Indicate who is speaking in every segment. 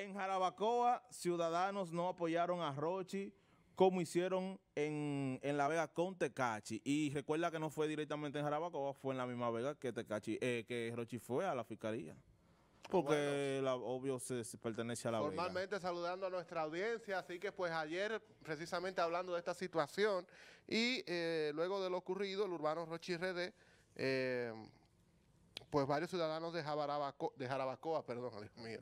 Speaker 1: En Jarabacoa, ciudadanos no apoyaron a Rochi como hicieron en, La Vega con Tecachi. Y recuerda que no fue directamente en Jarabacoa, fue en la misma Vega que Tecachi, eh, que Rochi fue a la fiscalía. Porque obvio se, pertenece a la Formalmente
Speaker 2: saludando a nuestra audiencia, así que pues ayer precisamente hablando de esta situación y eh, luego de lo ocurrido, el urbano Rochi RD eh, pues varios ciudadanos de, Jarabacoa, de Jarabacoa, perdón, Dios mío,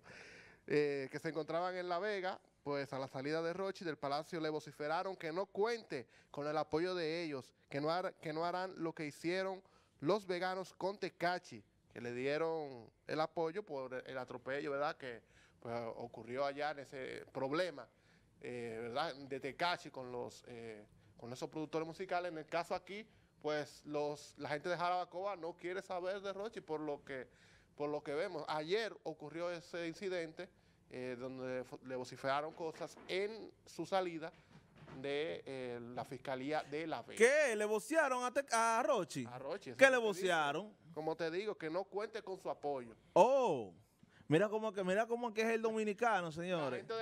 Speaker 2: eh, que se encontraban en La Vega, pues a la salida de Rochi del Palacio le vociferaron que no cuente con el apoyo de ellos, que no, que no harán lo que hicieron los veganos con Tecachi, que le dieron el apoyo por el atropello, ¿verdad?, que pues, ocurrió allá en ese problema, eh, ¿verdad?, de Tecachi con, los, eh, con esos productores musicales. En el caso aquí, pues los, la gente de Jarabacoa no quiere saber de Rochi, por lo que por lo que vemos, ayer ocurrió ese incidente eh, donde le vociferaron cosas en su salida de eh, la Fiscalía de La Vega.
Speaker 1: ¿Qué? ¿Le vociaron a, a Rochi? A ¿Qué le vociaron?
Speaker 2: Como te digo, que no cuente con su apoyo.
Speaker 1: ¡Oh! Mira cómo que, mira cómo que es el dominicano, señores. Te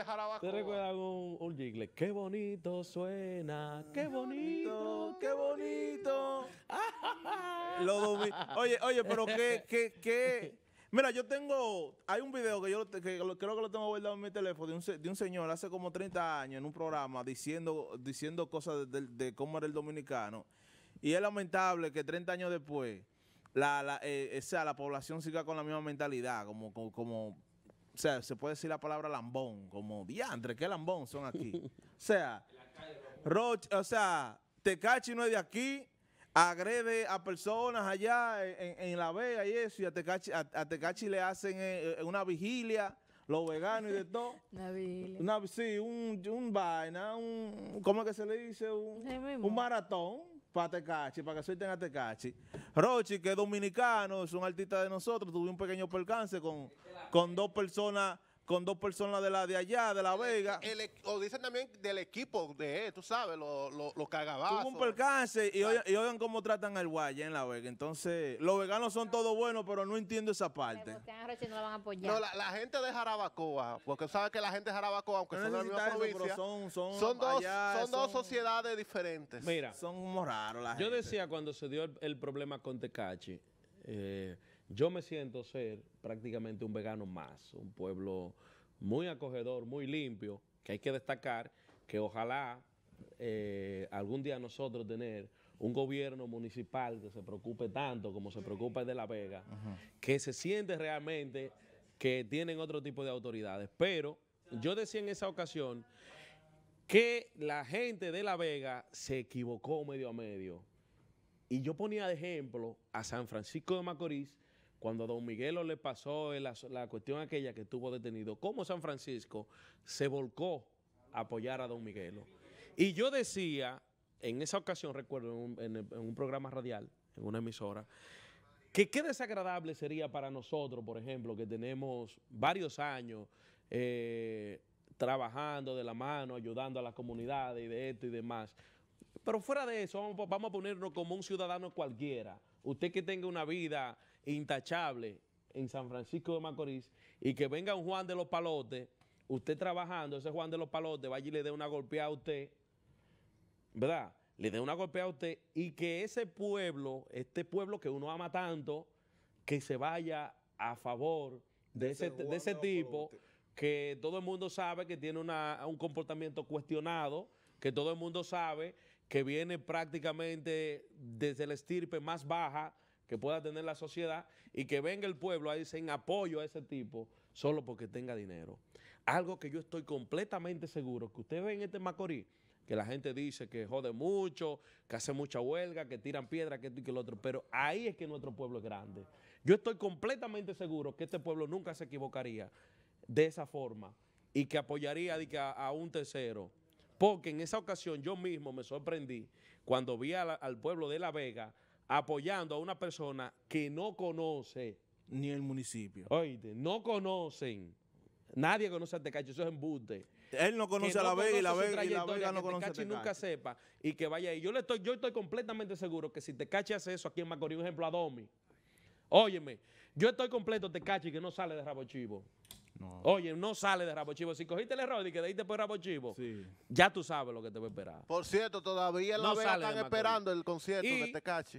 Speaker 1: un, un Qué bonito suena, qué bonito, qué bonito. Oye, oye, pero qué, qué, qué Mira, yo tengo, hay un video que yo creo que lo tengo guardado en mi teléfono de un, señor hace como 30 años en un programa diciendo, diciendo cosas de, cómo era el dominicano. Y es lamentable que 30 años después la, la, eh, o sea, la población siga con la misma mentalidad, como, como, o sea, se puede decir la palabra lambón, como diantre, ¿qué lambón son aquí? o sea, Roche, o sea, Tecachi no es de aquí, agrede a personas allá en, La Vega y eso, y a Tecachi, le hacen eh, eh, una vigilia, los veganos y de todo. una vigilia. sí, un, un, vaina, un, ¿cómo es que se le dice? Un, maratón para Tecachi, para que suelten a Tecachi. Rochi, que es dominicano, es un artista de nosotros, tuve un pequeño percance con, con dos personas con dos personas de la de allá, de La Vega. o dicen también del equipo de él, tú sabes, los lo, lo cagabazos. Tuvo un percance y, oigan, cómo tratan al guaya en La Vega. Entonces, los veganos son todos buenos, pero no entiendo esa parte.
Speaker 2: No, la, gente de
Speaker 1: Jarabacoa, porque sabes que la gente de Jarabacoa, aunque
Speaker 3: son de la misma son, dos, sociedades
Speaker 2: diferentes.
Speaker 3: Mira, son raros Yo decía cuando se dio el, problema con Tecachi, eh, yo me siento ser prácticamente un vegano más, un pueblo muy acogedor, muy limpio, que hay que destacar que ojalá eh, algún día nosotros tener un gobierno municipal que se preocupe tanto como se preocupa de La Vega, que se siente realmente que tienen otro tipo de autoridades. Pero yo decía en esa ocasión que la gente de La Vega se equivocó medio a medio. Y yo ponía de ejemplo a San Francisco de Macorís, cuando a Don Miguelo le pasó la, la cuestión aquella que estuvo detenido, cómo San Francisco se volcó a apoyar a Don Miguelo. Y yo decía, en esa ocasión, recuerdo, en un, programa radial, en una emisora, que qué desagradable sería para nosotros, por ejemplo, que tenemos varios años eh, trabajando de la mano, ayudando a las comunidades y de esto y demás. Pero fuera de eso, vamos a ponernos como un ciudadano cualquiera. Usted que tenga una vida intachable en San Francisco de Macorís y que venga un Juan de los Palotes, usted trabajando, ese Juan de los Palotes vaya y le dé una golpeada a usted, ¿verdad? Le dé una golpeada a usted y que ese pueblo, este pueblo que uno ama tanto, que se vaya a favor de, ese, tipo que todo el mundo sabe que tiene un comportamiento cuestionado, que todo el mundo sabe que viene prácticamente desde la estirpe más baja que pueda tener la sociedad y que venga el pueblo a decir en apoyo a ese tipo solo porque tenga dinero. Algo que yo estoy completamente seguro que usted ve en este Macorís, que la gente dice que jode mucho, que hace mucha huelga, que tiran piedras, que esto y que lo otro, pero ahí es que nuestro pueblo es grande. Yo estoy completamente seguro que este pueblo nunca se equivocaría de esa forma y que apoyaría a un tercero. Porque en esa ocasión yo mismo me sorprendí cuando vi al pueblo de La Vega apoyando a una persona que no conoce. Ni el municipio. Oye, no conocen. Nadie conoce a Tecachi, eso es embuste. Él no conoce a la Vega y la Vega y la Vega no Tecachi. nunca sepa y que vaya ahí. Yo, le estoy, yo estoy completamente seguro que si Tecachi hace eso aquí en Macorís, un ejemplo a Domi. Óyeme, yo estoy completo Tecachi que no sale de Rabo Chivo. Oye, no sale de Rabo Chivo. Si cogiste el error y que de ahí te Rabo Chivo, ya tú sabes lo que te voy a esperar. Por cierto,
Speaker 2: todavía la no están esperando el concierto de
Speaker 3: Tecachi.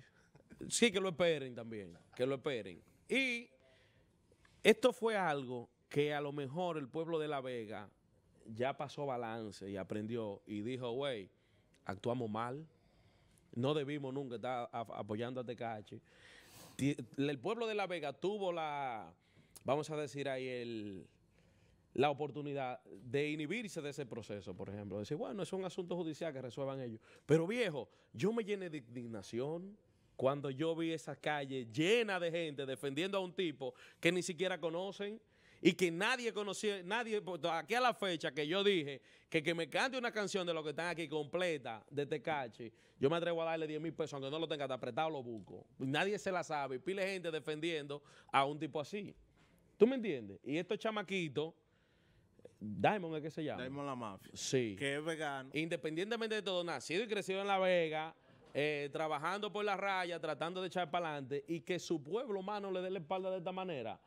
Speaker 3: Sí, que lo esperen también, que lo esperen. Y esto fue algo que a lo mejor el pueblo de La Vega ya pasó balance y aprendió y dijo, güey, actuamos mal, no debimos nunca estar apoyando a TKH. El pueblo de La Vega tuvo la, vamos a decir ahí, la oportunidad de inhibirse de ese proceso, por ejemplo. Decir, bueno, es un asunto judicial que resuelvan ellos. Pero viejo, yo me llené de indignación, cuando yo vi esas calles llena de gente defendiendo a un tipo que ni siquiera conocen y que nadie conocía, nadie, pues, aquí a la fecha que yo dije que que me cante una canción de lo que están aquí completa de Tecachi, yo me atrevo a darle 10 mil pesos, aunque no lo tenga, te apretado lo busco. Nadie se la sabe, pile gente defendiendo a un tipo así. ¿Tú me entiendes? Y estos chamaquitos... Diamond es que se llama. Diamond la mafia. Sí. Que es vegano. Independientemente de todo, nacido y crecido en La Vega, eh, trabajando por la raya, tratando de echar para adelante y que su pueblo humano le dé la espalda de esta manera.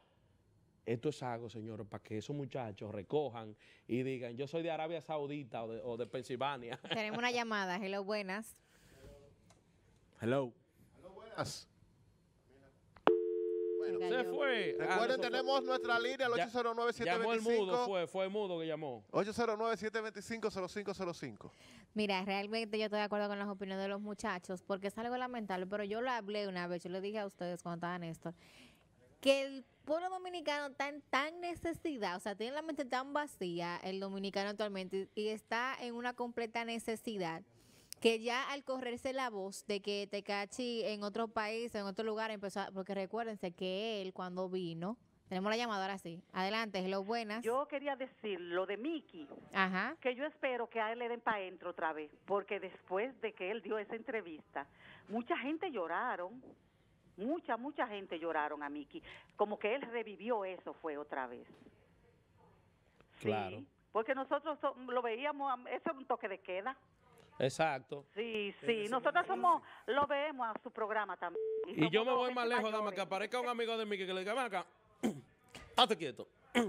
Speaker 3: Esto es algo, señor, para que esos muchachos recojan y digan, yo soy de Arabia Saudita o de, o de Pensilvania. Tenemos una
Speaker 4: llamada. Hello, buenas.
Speaker 1: Hello. Hello, buenas.
Speaker 3: Se fue. Ah, Recuerden, tenemos nuestra línea el 809-725. fue, el mudo que llamó.
Speaker 2: 809-725-0505.
Speaker 4: Mira, realmente yo estoy de acuerdo con las opiniones de los muchachos, porque es algo lamentable, pero yo lo hablé una vez, yo le dije a ustedes cuando estaban esto que el pueblo dominicano está en tan necesidad, o sea, tiene la mente tan vacía el dominicano actualmente y está en una completa necesidad que ya al correrse la voz de que Tecachi en otro país, en otro lugar, empezó a, porque recuérdense que él cuando vino, tenemos la llamada ahora sí. Adelante, lo buenas. Yo
Speaker 5: quería decir lo de Miki. Ajá. que yo espero que a él le den para adentro otra vez, porque después de que él dio esa entrevista, mucha gente lloraron, mucha, mucha gente lloraron a Miki. como que él revivió eso fue otra vez. Claro. porque nosotros lo veíamos, eso es un toque de queda.
Speaker 3: Exacto.
Speaker 5: Sí, sí. Nosotros somos, lo vemos a su programa también. Y yo me voy más lejos,
Speaker 3: dama, que aparezca un amigo de mí que le diga, ven acá, hazte quieto.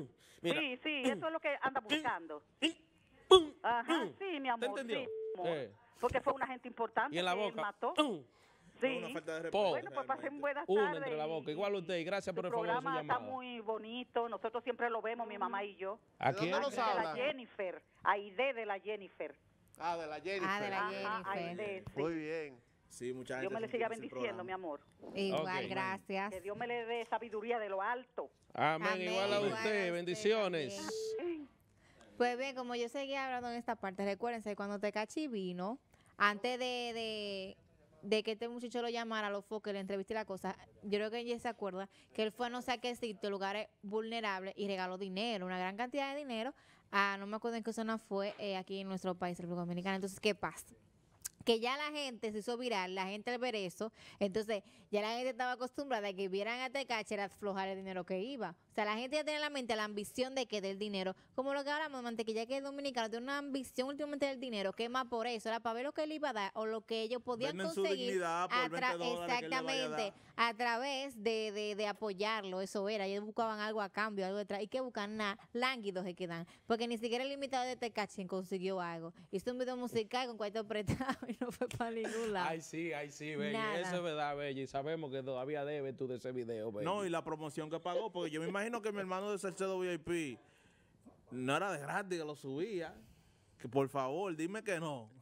Speaker 3: Sí,
Speaker 5: sí, eso es lo que anda buscando. Ajá, sí, mi amor. Porque fue una gente importante. Y en la boca. mató.
Speaker 3: Sí. Una falta de bueno, pues
Speaker 5: pasen buenas tardes. Una entre la boca.
Speaker 3: Igual usted, gracias por el favor programa está muy
Speaker 5: bonito. Nosotros siempre lo vemos, mi mamá y yo.
Speaker 3: ¿A quién? ¿A la
Speaker 5: Jennifer. A ID de la Jennifer. Ah, ah, de la Jennifer. Ah, de
Speaker 1: la
Speaker 3: Muy bien. Sí, gente. Dios me le siga bendiciendo, mi amor. Igual, gracias.
Speaker 5: Que Dios me le dé sabiduría de lo alto.
Speaker 3: Amén, igual a usted. Bendiciones.
Speaker 4: pues bien, como yo seguía hablando en esta parte, recuérdense, cuando Tecachi vino, antes de, que este muchacho lo llamara, a los focos, que le entrevisté la cosa, yo creo que ella se acuerda que él fue a no sé qué sitio, lugares vulnerables, y regaló dinero, una gran cantidad de dinero Ah, no me acuerdo en qué zona fue eh, aquí en nuestro país, República Dominicana. Entonces, ¿qué pasa? que ya la gente se hizo viral, la gente al ver eso, entonces ya la gente estaba acostumbrada a que vieran a Tecachi este era aflojar el dinero que iba. O sea, la gente ya tenía en la mente la ambición de que del dinero, como lo que hablamos, mantequilla que ya es dominicano, tiene una ambición últimamente del dinero, que más por eso, era para ver lo que él iba a dar o lo que ellos podían conseguir. exactamente, a, través de, de, apoyarlo, eso era. Ellos buscaban algo a cambio, algo detrás. ¿Y que buscan? Nada, lánguidos se quedan. Porque ni siquiera el limitado de Tecachi este consiguió algo. Hizo un video musical con cuarto prestado
Speaker 3: no fue para Ay, sí, ay, sí, Bella. Eso es verdad, Bella. Y sabemos que todavía debes tú de
Speaker 1: ese video, Bella. No, y la promoción que pagó, porque yo me imagino que mi hermano de Salcedo VIP no era de gratis que lo subía. Que por favor, dime que no.